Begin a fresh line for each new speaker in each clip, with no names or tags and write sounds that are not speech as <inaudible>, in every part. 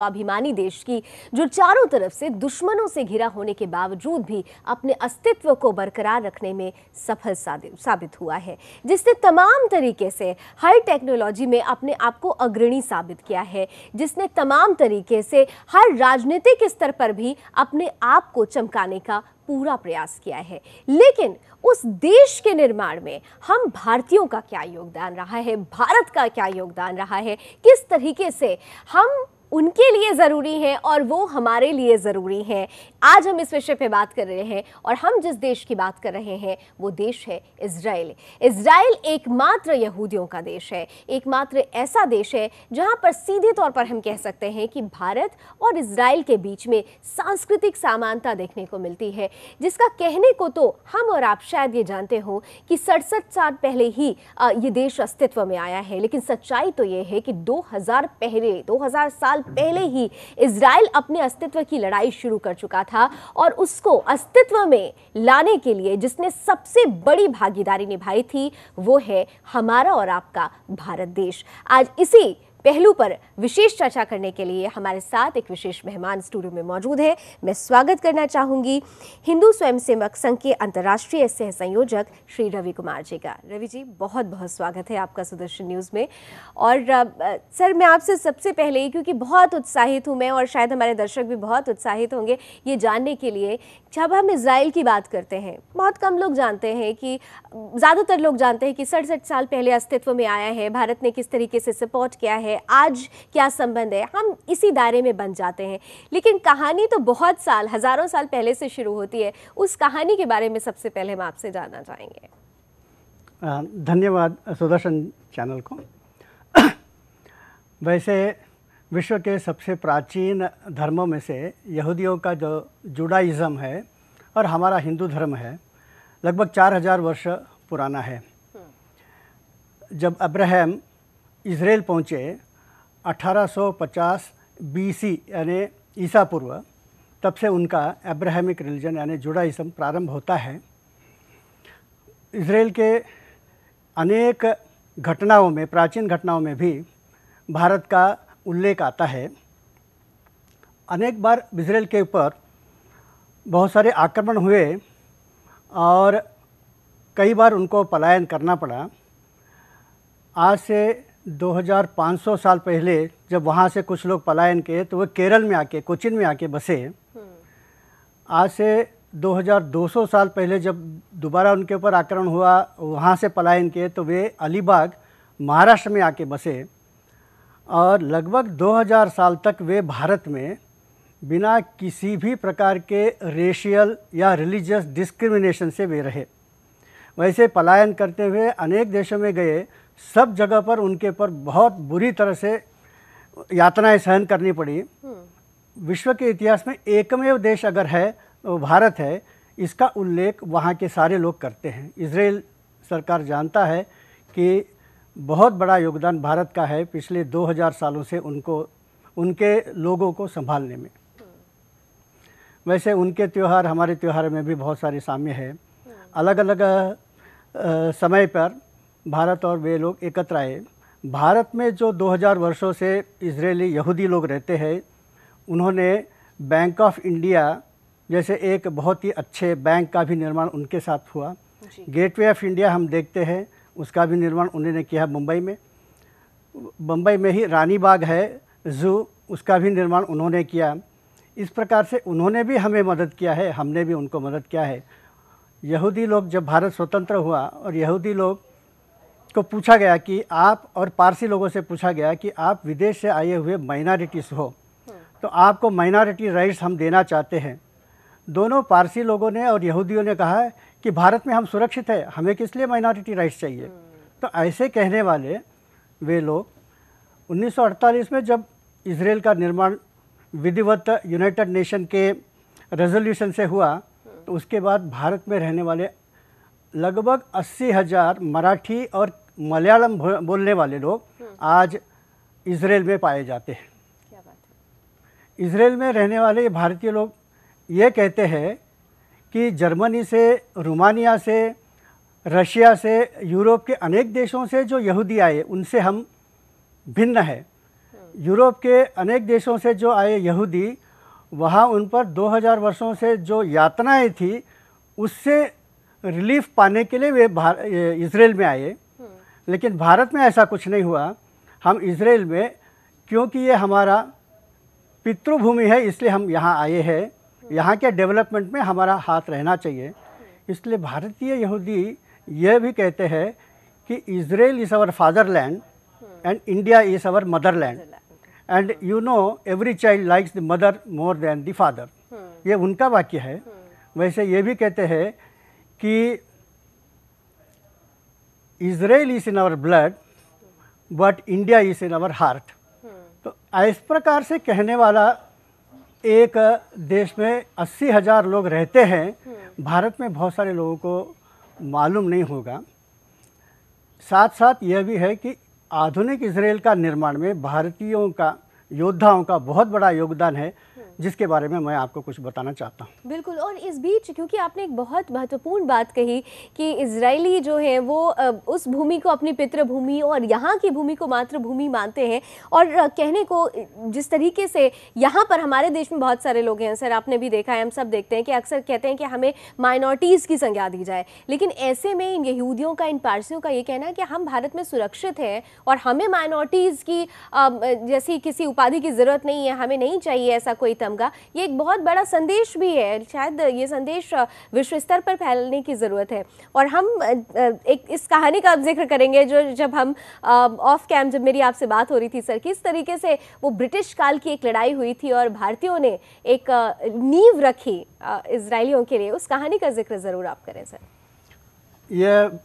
स्वाभिमानी देश की जो चारों तरफ से दुश्मनों से घिरा होने के बावजूद भी अपने अस्तित्व को बरकरार रखने में सफल साबित हुआ है जिसने तमाम तरीके से हर टेक्नोलॉजी में अपने आप को अग्रणी साबित किया है जिसने तमाम तरीके से हर राजनीतिक स्तर पर भी अपने आप को चमकाने का पूरा प्रयास किया है लेकिन उस देश के निर्माण में हम भारतीयों का क्या योगदान रहा है भारत का क्या योगदान रहा है किस तरीके से हम उनके लिए ज़रूरी हैं और वो हमारे लिए ज़रूरी हैं आज हम इस विषय पे बात कर रहे हैं और हम जिस देश की बात कर रहे हैं वो देश है इसराइल इसराइल एकमात्र यहूदियों का देश है एकमात्र ऐसा देश है जहाँ पर सीधे तौर पर हम कह सकते हैं कि भारत और इसराइल के बीच में सांस्कृतिक समानता देखने को मिलती है जिसका कहने को तो हम और आप शायद ये जानते हो कि सड़सठ साल पहले ही ये देश अस्तित्व में आया है लेकिन सच्चाई तो ये है कि दो पहले दो साल साल पहले ही इसराइल अपने अस्तित्व की लड़ाई शुरू कर चुका था और उसको अस्तित्व में लाने के लिए जिसने सबसे बड़ी भागीदारी निभाई थी वो है हमारा और आपका भारत देश आज इसी पहलू पर विशेष चर्चा करने के लिए हमारे साथ एक विशेष मेहमान स्टूडियो में मौजूद है मैं स्वागत करना चाहूंगी हिंदू स्वयंसेवक संघ के अंतर्राष्ट्रीय सह संयोजक श्री रवि कुमार जी का रवि जी बहुत बहुत स्वागत है आपका सुदर्शन न्यूज़ में और सर मैं आपसे सबसे पहले क्योंकि बहुत उत्साहित हूँ मैं और शायद हमारे दर्शक भी बहुत उत्साहित होंगे ये जानने के लिए जब हम इसराइल की बात करते हैं बहुत कम लोग जानते हैं कि ज़्यादातर लोग जानते हैं कि सड़सठ साल पहले अस्तित्व में आया है भारत ने किस तरीके से सपोर्ट किया है है आज क्या संबंध है हम इसी दायरे में बन जाते हैं लेकिन कहानी तो बहुत साल हज़ारों साल पहले से शुरू होती है उस कहानी के बारे में सबसे पहले हम आपसे जानना चाहेंगे
धन्यवाद सुदर्शन चैनल को वैसे विश्व के सबसे प्राचीन धर्मों में से यहूदियों का जो जुडाइज़म है और हमारा हिंदू धर्म है लगभग चार हजार वर्ष पुराना है जब अब्राहम इसराइल पहुँचे 1850 बीसी यानी ईसा पूर्व तब से उनका अब्राहमिक रिलीजन यानी जुडाइज़म प्रारंभ होता है इसराइल के अनेक घटनाओं में प्राचीन घटनाओं में भी भारत का उल्लेख आता है अनेक बार इसराइल के ऊपर बहुत सारे आक्रमण हुए और कई बार उनको पलायन करना पड़ा आज से 2500 साल पहले जब वहाँ से कुछ लोग पलायन किए तो वो केरल में आके कोचिन में आके बसे हम्म। आज से 2200 साल पहले जब दोबारा उनके ऊपर आक्रमण हुआ वहाँ से पलायन किए तो वे अलीबाग महाराष्ट्र में आके बसे और लगभग 2000 साल तक वे भारत में बिना किसी भी प्रकार के रेशियल या रिलीजियस डिस्क्रिमिनेशन से वे रहे वैसे पलायन करते हुए अनेक देशों में गए सब जगह पर उनके पर बहुत बुरी तरह से यातनाएं सहन करनी पड़ी विश्व के इतिहास में एकमेव देश अगर है तो भारत है इसका उल्लेख वहाँ के सारे लोग करते हैं इसराइल सरकार जानता है कि बहुत बड़ा योगदान भारत का है पिछले 2000 सालों से उनको उनके लोगों को संभालने में वैसे उनके त्यौहार हमारे त्यौहार में भी बहुत सारे साम्य है अलग अलग समय पर भारत और वे लोग एकत्र आए भारत में जो 2000 वर्षों से इसराइली यहूदी लोग रहते हैं उन्होंने बैंक ऑफ इंडिया जैसे एक बहुत ही अच्छे बैंक का भी निर्माण उनके साथ हुआ गेटवे ऑफ इंडिया हम देखते हैं उसका भी निर्माण उन्होंने किया मुंबई में बम्बई में ही रानी बाग है जू उसका भी निर्माण उन्होंने किया इस प्रकार से उन्होंने भी हमें मदद किया है हमने भी उनको मदद किया है यहूदी लोग जब भारत स्वतंत्र हुआ और यहूदी लोग को पूछा गया कि आप और पारसी लोगों से पूछा गया कि आप विदेश से आए हुए माइनॉरिटीज़ हो तो आपको माइनॉरिटी राइट्स हम देना चाहते हैं दोनों पारसी लोगों ने और यहूदियों ने कहा कि भारत में हम सुरक्षित हैं हमें किस लिए माइनॉरिटी राइट्स चाहिए तो ऐसे कहने वाले वे लोग 1948 में जब इसराइल का निर्माण विधिवत यूनाइटेड नेशन के रेजोल्यूशन से हुआ तो उसके बाद भारत में रहने वाले लगभग अस्सी हज़ार मराठी और मलयालम बोलने वाले लोग हाँ। आज इसराइल में पाए जाते हैं इसराइल में रहने वाले भारतीय लोग ये कहते हैं कि जर्मनी से रोमानिया से रशिया से यूरोप के अनेक देशों से जो यहूदी आए उनसे हम भिन्न है हाँ। यूरोप के अनेक देशों से जो आए यहूदी वहाँ उन पर 2000 वर्षों से जो यातनाएं थी उससे रिलीफ पाने के लिए वे इसराइल में आए हम्म। लेकिन भारत में ऐसा कुछ नहीं हुआ हम इसराइल में क्योंकि ये हमारा पितृभूमि है इसलिए हम यहाँ आए हैं हम्म। यहाँ के डेवलपमेंट में हमारा हाथ रहना चाहिए हम्म। इसलिए भारतीय यहूदी यह भी कहते हैं कि Israel is our fatherland and India is our motherland and you know every child likes the mother more than the father ये उनका वाक्य है वैसे ये भी कहते हैं कि Israel is in our blood but India is in our heart तो इस प्रकार से कहने वाला एक देश में अस्सी हज़ार लोग रहते हैं भारत में बहुत सारे लोगों को मालूम नहीं होगा साथ साथ यह भी है कि आधुनिक इसराइल का निर्माण में भारतीयों का योद्धाओं का बहुत बड़ा योगदान है जिसके बारे में मैं आपको कुछ बताना चाहता हूँ
बिल्कुल और इस बीच क्योंकि आपने एक बहुत महत्वपूर्ण बात कही कि इसराइली जो है वो उस भूमि को अपनी पितृभूमि और यहाँ की भूमि को मातृभूमि मानते हैं और कहने को जिस तरीके से यहाँ पर हमारे देश में बहुत सारे लोग हैं सर आपने भी देखा है हम सब देखते हैं कि अक्सर कहते हैं कि हमें माइनॉरिटीज़ की संज्ञा दी जाए लेकिन ऐसे में इन यहूदियों का इन पारसियों का ये कहना है कि हम भारत में सुरक्षित हैं और हमें माइनॉरिटीज़ की जैसी किसी उपाधि की ज़रूरत नहीं है हमें नहीं चाहिए ऐसा कोई फिल्म ये एक बहुत बड़ा संदेश भी है शायद ये संदेश विश्व स्तर पर फैलने की ज़रूरत है और हम एक इस कहानी का जिक्र करेंगे जो जब हम ऑफ कैम जब मेरी आपसे बात हो रही थी सर किस तरीके से वो ब्रिटिश काल की एक लड़ाई हुई थी और भारतीयों ने एक नींव रखी इसराइलियों के लिए उस कहानी का जिक्र ज़रूर आप करें सर
यह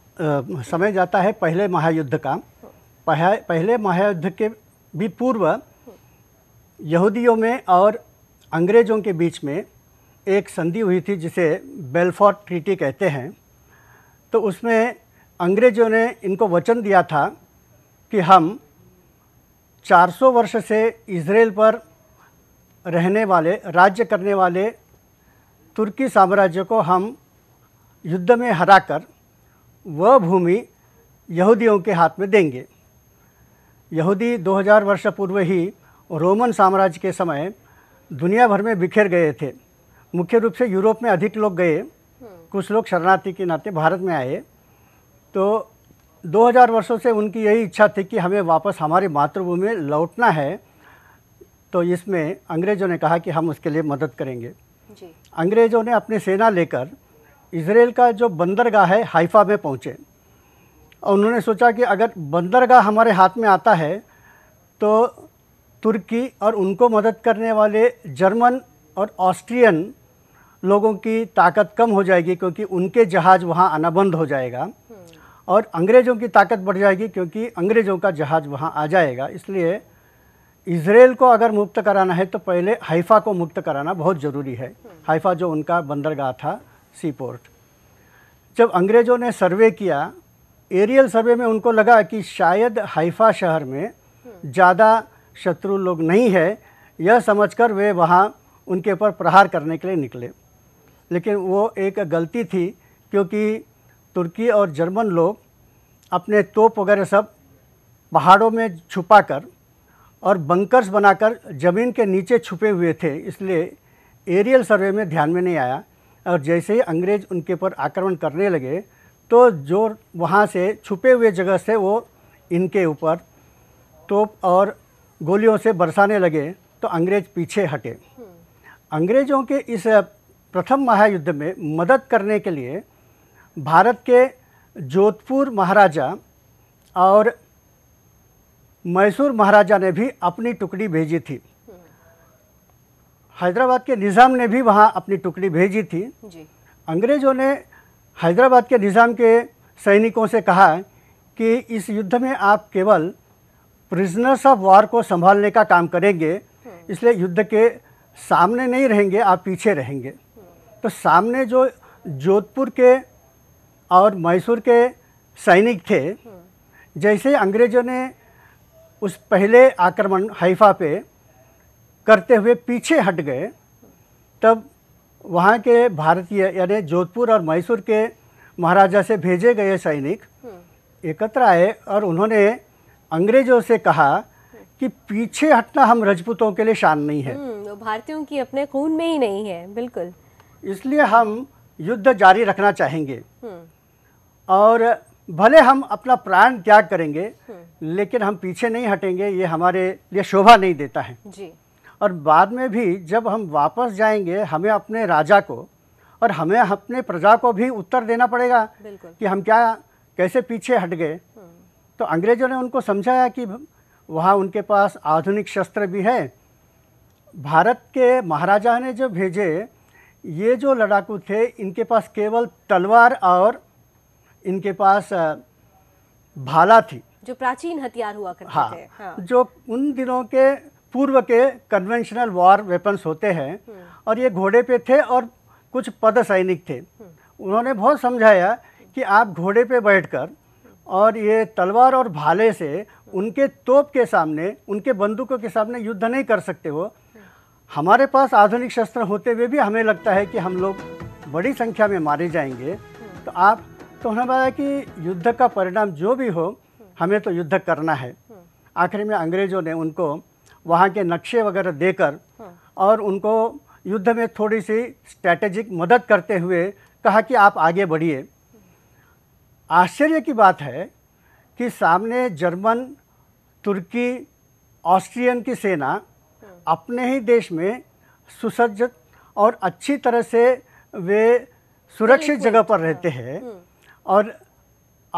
समय जाता है पहले महायुद्ध का पहले महायुद्ध के भी पूर्व यहूदियों में और अंग्रेज़ों के बीच में एक संधि हुई थी जिसे बेलफॉर्ट ट्रीटी कहते हैं तो उसमें अंग्रेज़ों ने इनको वचन दिया था कि हम 400 वर्ष से इसराइल पर रहने वाले राज्य करने वाले तुर्की साम्राज्य को हम युद्ध में हराकर वह भूमि यहूदियों के हाथ में देंगे यहूदी 2000 वर्ष पूर्व ही रोमन साम्राज्य के समय दुनिया भर में बिखेर गए थे मुख्य रूप से यूरोप में अधिक लोग गए हम्म। कुछ लोग शरणार्थी के नाते भारत में आए तो 2000 वर्षों से उनकी यही इच्छा थी कि हमें वापस हमारी मातृभूमि में लौटना है तो इसमें अंग्रेज़ों ने कहा कि हम उसके लिए मदद करेंगे अंग्रेज़ों ने अपनी सेना लेकर इसराइल का जो बंदरगाह है हाइफा में पहुँचे और उन्होंने सोचा कि अगर बंदरगाह हमारे हाथ में आता है तो तुर्की और उनको मदद करने वाले जर्मन और ऑस्ट्रियन लोगों की ताकत कम हो जाएगी क्योंकि उनके जहाज़ वहाँ आना बंद हो जाएगा और अंग्रेज़ों की ताकत बढ़ जाएगी क्योंकि अंग्रेज़ों का जहाज़ वहाँ आ जाएगा इसलिए इसराइल को अगर मुक्त कराना है तो पहले हाइफ़ा को मुक्त कराना बहुत ज़रूरी है हाइफ़ा जो उनका बंदरगाह था सी पोर्ट जब अंग्रेज़ों ने सर्वे किया एरियल सर्वे में उनको लगा कि शायद हाइफ़ा शहर में ज़्यादा शत्रु लोग नहीं है यह समझकर वे वहाँ उनके ऊपर प्रहार करने के लिए निकले लेकिन वो एक गलती थी क्योंकि तुर्की और जर्मन लोग अपने तोप वगैरह सब पहाड़ों में छुपा कर और बंकर्स बनाकर ज़मीन के नीचे छुपे हुए थे इसलिए एरियल सर्वे में ध्यान में नहीं आया और जैसे ही अंग्रेज़ उनके पर आक्रमण करने लगे तो जो वहाँ से छुपे हुए जगह से वो इनके ऊपर तोप और गोलियों से बरसाने लगे तो अंग्रेज पीछे हटे अंग्रेजों के इस प्रथम महायुद्ध में मदद करने के लिए भारत के जोधपुर महाराजा और मैसूर महाराजा ने भी अपनी टुकड़ी भेजी थी हैदराबाद के निज़ाम ने भी वहाँ अपनी टुकड़ी भेजी थी अंग्रेज़ों ने हैदराबाद के निज़ाम के सैनिकों से कहा कि इस युद्ध में आप केवल प्रिजनर्स ऑफ वॉर को संभालने का काम करेंगे हम्म। इसलिए युद्ध के सामने नहीं रहेंगे आप पीछे रहेंगे हम्म। तो सामने जो जोधपुर के और मैसूर के सैनिक थे हम्म। जैसे अंग्रेजों ने उस पहले आक्रमण हाइफा पे करते हुए पीछे हट गए तब वहाँ के भारतीय यानी जोधपुर और मैसूर के महाराजा से भेजे गए सैनिक एकत्र आए और उन्होंने अंग्रेजों से कहा कि पीछे हटना हम रजपूतों के लिए शान नहीं है
हम्म, भारतीयों की अपने खून में ही नहीं है बिल्कुल
इसलिए हम युद्ध जारी रखना चाहेंगे
हम्म।
और भले हम अपना प्राण त्याग करेंगे हम्म। लेकिन हम पीछे नहीं हटेंगे ये हमारे लिए शोभा नहीं देता है जी और बाद में भी जब हम वापस जाएंगे हमें अपने राजा को और हमें अपने प्रजा को भी उत्तर देना पड़ेगा कि हम क्या कैसे पीछे हट गए तो अंग्रेज़ों ने उनको समझाया कि वहाँ उनके पास आधुनिक शस्त्र भी है भारत के महाराजा ने जो भेजे ये जो लड़ाकू थे इनके पास केवल तलवार और इनके पास भाला थी
जो प्राचीन हथियार हुआ करते हाँ, थे हाँ।
जो उन दिनों के पूर्व के कन्वेंशनल वॉर वेपन्स होते हैं हम्म। और ये घोड़े पे थे और कुछ पद सैनिक थे
हम्म।
उन्होंने बहुत समझाया कि आप घोड़े पे बैठकर और ये तलवार और भाले से उनके तोप के सामने उनके बंदूकों के सामने युद्ध नहीं कर सकते हो हमारे पास आधुनिक शस्त्र होते हुए भी हमें लगता है कि हम लोग बड़ी संख्या में मारे जाएंगे तो आप तो उन्होंने बताया कि युद्ध का परिणाम जो भी हो हमें तो युद्ध करना है आखिर में अंग्रेज़ों ने उनको वहाँ के नक्शे वगैरह देकर और उनको युद्ध में थोड़ी सी स्ट्रैटेजिक मदद करते हुए कहा कि आप आगे बढ़िए आश्चर्य की बात है कि सामने जर्मन तुर्की ऑस्ट्रियन की सेना अपने ही देश में सुसज्जित और अच्छी तरह से वे सुरक्षित जगह पर रहते हैं हम्म। और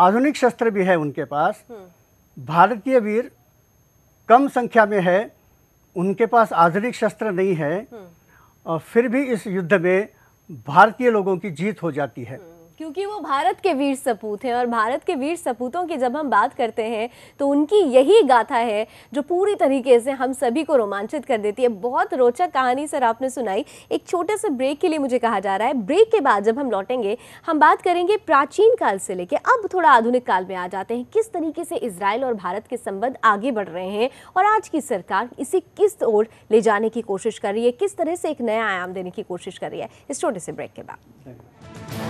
आधुनिक शस्त्र भी है उनके पास
हम्म।
भारतीय वीर कम संख्या में है उनके पास आधुनिक शस्त्र नहीं है हम्म। और फिर भी इस युद्ध में भारतीय लोगों की जीत हो जाती है
क्योंकि वो भारत के वीर सपूत हैं और भारत के वीर सपूतों की जब हम बात करते हैं तो उनकी यही गाथा है जो पूरी तरीके से हम सभी को रोमांचित कर देती है बहुत रोचक कहानी सर आपने सुनाई एक छोटे से ब्रेक के लिए मुझे कहा जा रहा है ब्रेक के बाद जब हम लौटेंगे हम बात करेंगे प्राचीन काल से लेके अब थोड़ा आधुनिक काल में आ जाते हैं किस तरीके से इसराइल और भारत के संबंध आगे बढ़ रहे हैं और आज की सरकार इसे किस ओर ले जाने की कोशिश कर रही है किस तरह से एक नया आयाम देने की कोशिश कर रही है इस छोटे से ब्रेक के बाद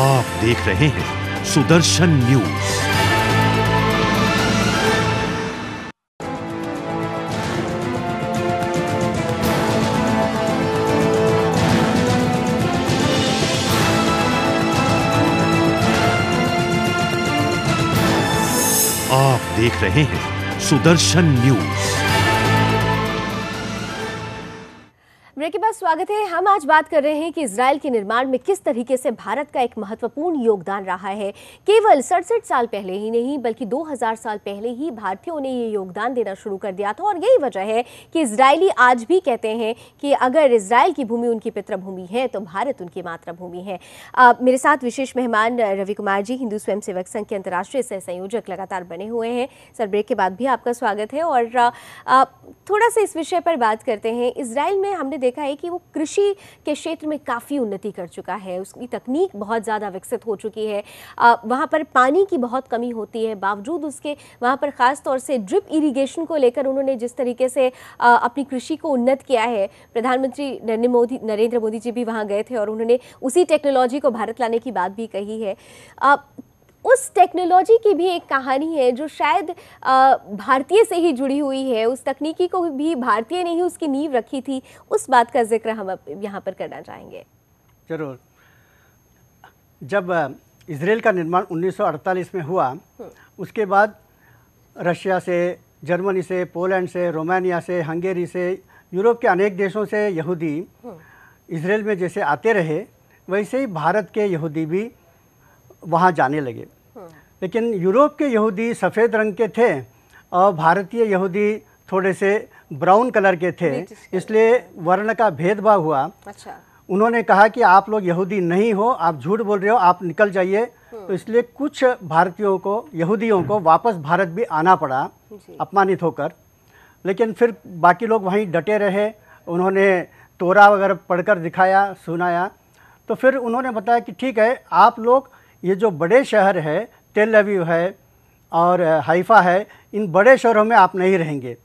आप देख रहे हैं
सुदर्शन न्यूज
रहे हैं सुदर्शन न्यूज
का स्वागत है हम आज बात कर रहे हैं कि इसराइल के निर्माण में किस तरीके से भारत का एक महत्वपूर्ण योगदान रहा है केवल सड़सठ साल पहले ही नहीं बल्कि 2000 साल पहले ही भारतीयों ने ये योगदान देना शुरू कर दिया था और यही वजह है कि इसराइली आज भी कहते हैं कि अगर इसराइल की भूमि उनकी पितृभूमि है तो भारत उनकी मातृभूमि है आ, मेरे साथ विशेष मेहमान रवि कुमार जी हिंदू स्वयंसेवक संघ के अंतर्राष्ट्रीय सह संयोजक लगातार बने हुए हैं सर ब्रेक के बाद भी आपका स्वागत है और थोड़ा सा इस विषय पर बात करते हैं इसराइल में हमने देखा है कि वो कृषि के क्षेत्र में काफ़ी उन्नति कर चुका है उसकी तकनीक बहुत ज़्यादा विकसित हो चुकी है वहाँ पर पानी की बहुत कमी होती है बावजूद उसके वहाँ पर ख़ास तौर से ड्रिप इरीगेशन को लेकर उन्होंने जिस तरीके से अपनी कृषि को उन्नत किया है प्रधानमंत्री नरेंद्र मोदी नरेंद्र मोदी जी भी वहाँ गए थे और उन्होंने उसी टेक्नोलॉजी को भारत लाने की बात भी कही है उस टेक्नोलॉजी की भी एक कहानी है जो शायद भारतीय से ही जुड़ी हुई है उस तकनीकी को भी भारतीय ने ही उसकी नींव रखी थी उस बात का जिक्र हम यहाँ पर करना चाहेंगे
जरूर जब इसराइल का निर्माण 1948 में हुआ उसके बाद रशिया से जर्मनी से पोलैंड से रोमानिया से हंगेरी से यूरोप के अनेक देशों से यहूदी इसराइल में जैसे आते रहे वैसे ही भारत के यहूदी भी वहाँ जाने लगे लेकिन यूरोप के यहूदी सफ़ेद रंग के थे और भारतीय यहूदी थोड़े से ब्राउन कलर के थे इसलिए वर्ण का भेदभाव हुआ अच्छा उन्होंने कहा कि आप लोग यहूदी नहीं हो आप झूठ बोल रहे हो आप निकल जाइए हम्म। तो इसलिए कुछ भारतीयों को यहूदियों को वापस भारत भी आना पड़ा अपमानित होकर लेकिन फिर बाकी लोग वहीं डटे रहे उन्होंने तोरा वगैरह पढ़कर दिखाया सुनाया तो फिर उन्होंने बताया कि ठीक है आप लोग ये जो बड़े शहर है तेल अवीव है और हाइफा है इन बड़े शहरों में आप नहीं रहेंगे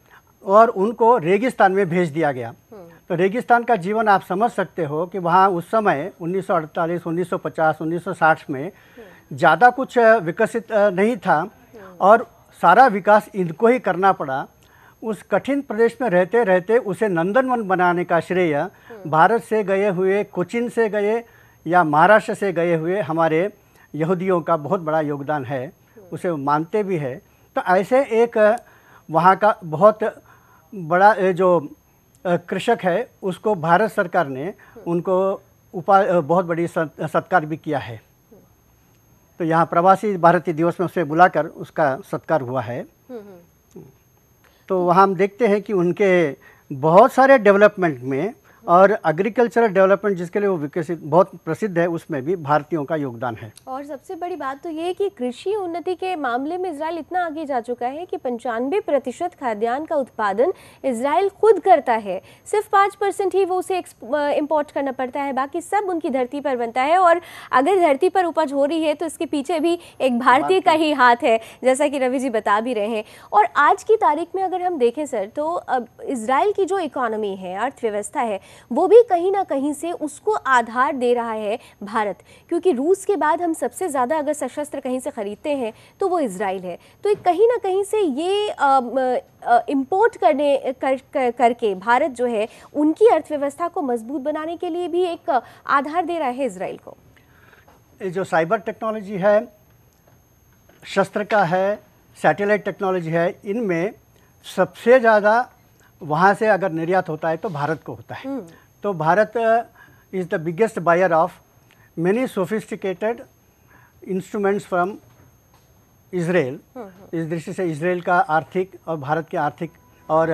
और उनको रेगिस्तान में भेज दिया गया हम्म। तो रेगिस्तान का जीवन आप समझ सकते हो कि वहाँ उस समय 1948, 1950, 1960 में हम्म। ज़्यादा कुछ विकसित नहीं था हम्म। और सारा विकास इनको ही करना पड़ा उस कठिन प्रदेश में रहते रहते उसे नंदनवन बनाने का श्रेय भारत से गए हुए कोचिन से गए या महाराष्ट्र से गए हुए हमारे यहूदियों का बहुत बड़ा योगदान है उसे मानते भी है तो ऐसे एक वहाँ का बहुत बड़ा जो कृषक है उसको भारत सरकार ने उनको उपा बहुत बड़ी सत्कार भी किया है तो यहाँ प्रवासी भारतीय दिवस में उसे बुलाकर उसका सत्कार हुआ है
हम्म, हम्म।
तो वहाँ हम देखते हैं कि उनके बहुत सारे डेवलपमेंट में और एग्रीकल्चरल डेवलपमेंट जिसके लिए वो विकसित बहुत प्रसिद्ध है उसमें भी भारतीयों का योगदान है
और सबसे बड़ी बात तो ये कि कृषि उन्नति के मामले में इसराइल इतना आगे जा चुका है कि पंचानवे प्रतिशत खाद्यान्न का उत्पादन इसराइल खुद करता है सिर्फ पाँच परसेंट ही वो उसे इम्पोर्ट करना पड़ता है बाकी सब उनकी धरती पर बनता है और अगर धरती पर उपज हो रही है तो इसके पीछे भी एक भारतीय का ही हाथ है जैसा कि रवि जी बता भी रहे हैं और आज की तारीख में अगर हम देखें सर तो इसराइल की जो इकोनॉमी है अर्थव्यवस्था है वो भी कहीं ना कहीं से उसको आधार दे रहा है भारत क्योंकि रूस के बाद हम सबसे ज़्यादा अगर सशस्त्र कहीं से ख़रीदते हैं तो वो इसराइल है तो कहीं ना कहीं से ये इम्पोर्ट करने कर, कर करके भारत जो है उनकी अर्थव्यवस्था को मजबूत बनाने के लिए भी एक आधार दे रहा है इसराइल को
जो साइबर टेक्नोलॉजी है शस्त्र का है सैटेलाइट टेक्नोलॉजी है इनमें सबसे ज़्यादा वहाँ से अगर निर्यात होता है तो भारत को होता है तो Bharat is the biggest buyer of many sophisticated instruments from Israel इस दृष्टि से इसराइल का आर्थिक और भारत के आर्थिक और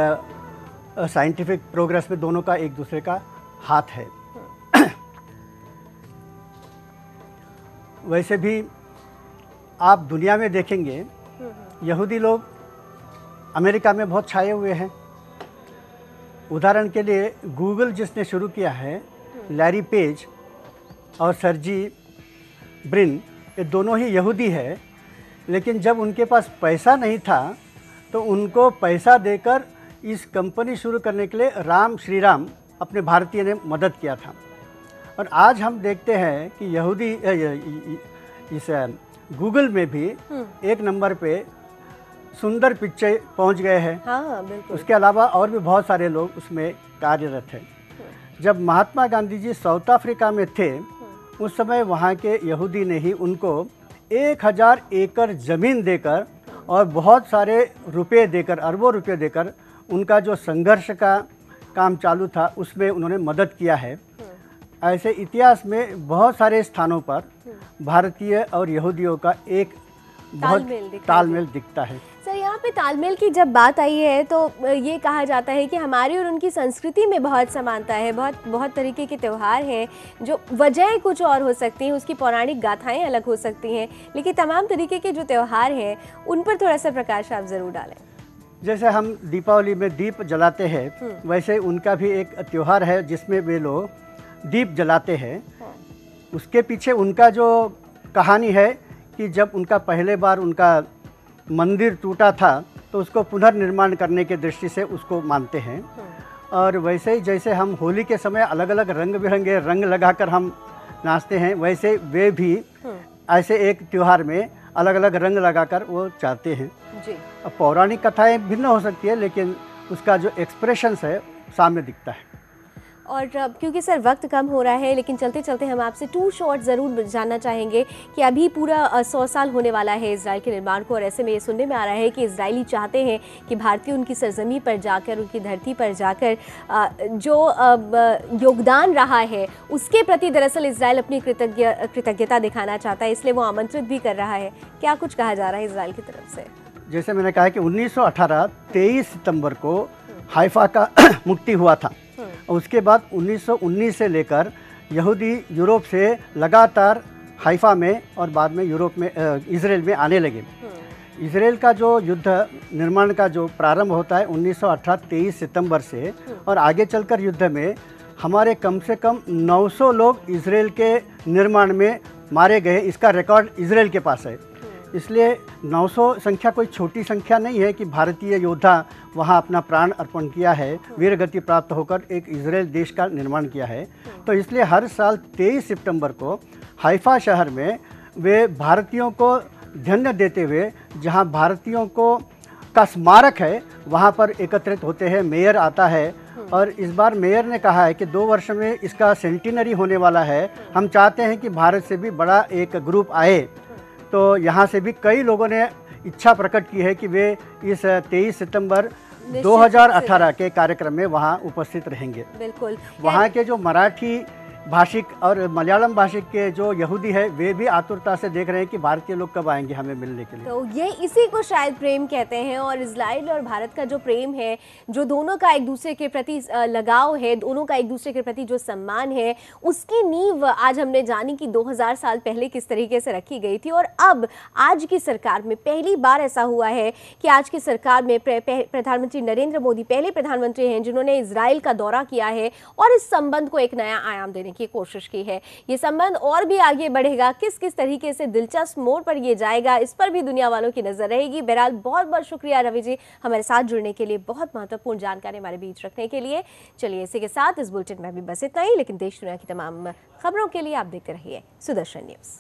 साइंटिफिक uh, प्रोग्रेस uh, में दोनों का एक दूसरे का हाथ है <coughs> वैसे भी आप दुनिया में देखेंगे
हम्म।
यहूदी लोग अमेरिका में बहुत छाए हुए हैं उदाहरण के लिए गूगल जिसने शुरू किया है लैरी पेज और सरजी ब्रिन ये दोनों ही यहूदी है लेकिन जब उनके पास पैसा नहीं था तो उनको पैसा देकर इस कंपनी शुरू करने के लिए राम श्री राम अपने भारतीय ने मदद किया था और आज हम देखते हैं कि यहूदी इस गूगल में भी हम्म। एक नंबर पे सुंदर पिक्चर पहुंच गए हैं
हाँ, हाँ उसके
अलावा और भी बहुत सारे लोग उसमें कार्यरत हैं जब महात्मा गांधी जी साउथ अफ्रीका में थे हाँ। उस समय वहाँ के यहूदी ने ही उनको एक हज़ार एकड़ ज़मीन देकर और बहुत सारे रुपए देकर अरबों रुपए देकर उनका जो संघर्ष का काम चालू था उसमें उन्होंने मदद किया है हाँ। ऐसे इतिहास में बहुत सारे स्थानों पर भारतीय और यहूदियों का एक बहुत तालमेल दिखता है
यहाँ पे तालमेल की जब बात आई है तो ये कहा जाता है कि हमारी और उनकी संस्कृति में बहुत समानता है बहुत बहुत तरीके के त्यौहार हैं जो वजह कुछ और हो सकती हैं उसकी पौराणिक गाथाएं अलग हो सकती हैं लेकिन तमाम तरीके के जो त्यौहार हैं उन पर थोड़ा सा प्रकाश आप ज़रूर डालें
जैसे हम दीपावली में दीप जलाते हैं हम्म। वैसे उनका भी एक त्यौहार है जिसमें वे लोग दीप जलाते हैं हाँ। उसके पीछे उनका जो कहानी है कि जब उनका पहले बार उनका मंदिर टूटा था तो उसको पुनर्निर्माण करने के दृष्टि से उसको मानते हैं और वैसे ही जैसे हम होली के समय अलग अलग रंग बिरंगे रंग लगाकर हम नाचते हैं वैसे वे भी ऐसे एक त्यौहार में अलग अलग रंग लगाकर वो चाहते हैं जी। पौराणिक कथाएं भिन्न हो सकती है लेकिन उसका जो एक्सप्रेशंस है सामने दिखता है
और क्योंकि सर वक्त कम हो रहा है लेकिन चलते चलते हम आपसे टू शॉर्ट ज़रूर जानना चाहेंगे कि अभी पूरा सौ साल होने वाला है इसराइल के निर्माण को और ऐसे में ये सुनने में आ रहा है कि इसराइली चाहते हैं कि भारतीय उनकी सरजमी पर जाकर उनकी धरती पर जाकर जो योगदान रहा है उसके प्रति दरअसल इसराइल अपनी कृतज्ञ कृतज्ञता दिखाना चाहता है इसलिए वो आमंत्रित भी कर रहा है क्या कुछ कहा जा रहा है इसराइल की तरफ से
जैसे मैंने कहा कि उन्नीस सौ सितंबर को हम्म। हाइफा का <clears throat> मुक्ति हुआ था और उसके बाद 1919 से लेकर यहूदी यूरोप से लगातार हाइफा में और बाद में यूरोप में इसराइल में आने लगे
हम्म।
इसराइल का जो युद्ध निर्माण का जो प्रारंभ होता है 1918 तेईस सितंबर से हम्म। और आगे चलकर युद्ध में हमारे कम से कम 900 लोग इसराइल के निर्माण में मारे गए इसका रिकॉर्ड इसराइल के पास है इसलिए 900 संख्या कोई छोटी संख्या नहीं है कि भारतीय योद्धा वहाँ अपना प्राण अर्पण किया है वीर गति प्राप्त होकर एक इसराइल देश का निर्माण किया है तो इसलिए हर साल 23 सितंबर को हाइफा शहर में वे भारतीयों को धन्य देते हुए जहाँ भारतीयों को का स्मारक है वहाँ पर एकत्रित होते हैं मेयर आता है और इस बार मेयर ने कहा है कि दो वर्ष में इसका सेंटिनरी होने वाला है हम चाहते हैं कि भारत से भी बड़ा एक ग्रुप आए तो यहाँ से भी कई लोगों ने इच्छा प्रकट की है कि वे इस 23 सितंबर 2018 के कार्यक्रम में वहाँ उपस्थित रहेंगे
बिल्कुल वहाँ
के जो मराठी भाषिक और मलयालम भाषिक के जो यहूदी है वे भी आतुरता से देख रहे हैं कि भारतीय लोग कब आएंगे हमें मिलने के लिए
तो ये इसी को शायद प्रेम कहते हैं और इसराइल और भारत का जो प्रेम है जो दोनों का एक दूसरे के प्रति लगाव है दोनों का एक दूसरे के प्रति जो सम्मान है उसकी नींव आज हमने जानी कि दो साल पहले किस तरीके से रखी गई थी और अब आज की सरकार में पहली बार ऐसा हुआ है कि आज की सरकार में प्रधानमंत्री नरेंद्र मोदी पहले प्रधानमंत्री हैं जिन्होंने इसराइल का दौरा किया है और इस संबंध को एक नया आयाम देने करने की कोशिश की है ये संबंध और भी आगे बढ़ेगा किस किस तरीके से दिलचस्प मोड़ पर यह जाएगा इस पर भी दुनिया वालों की नजर रहेगी बहरहाल बहुत बहुत शुक्रिया रवि जी हमारे साथ जुड़ने के लिए बहुत महत्वपूर्ण जानकारी हमारे बीच रखने के लिए चलिए इसी के साथ इस बुलेटिन में भी बस इतना ही लेकिन देश दुनिया की तमाम खबरों के लिए आप देखते रहिए सुदर्शन न्यूज़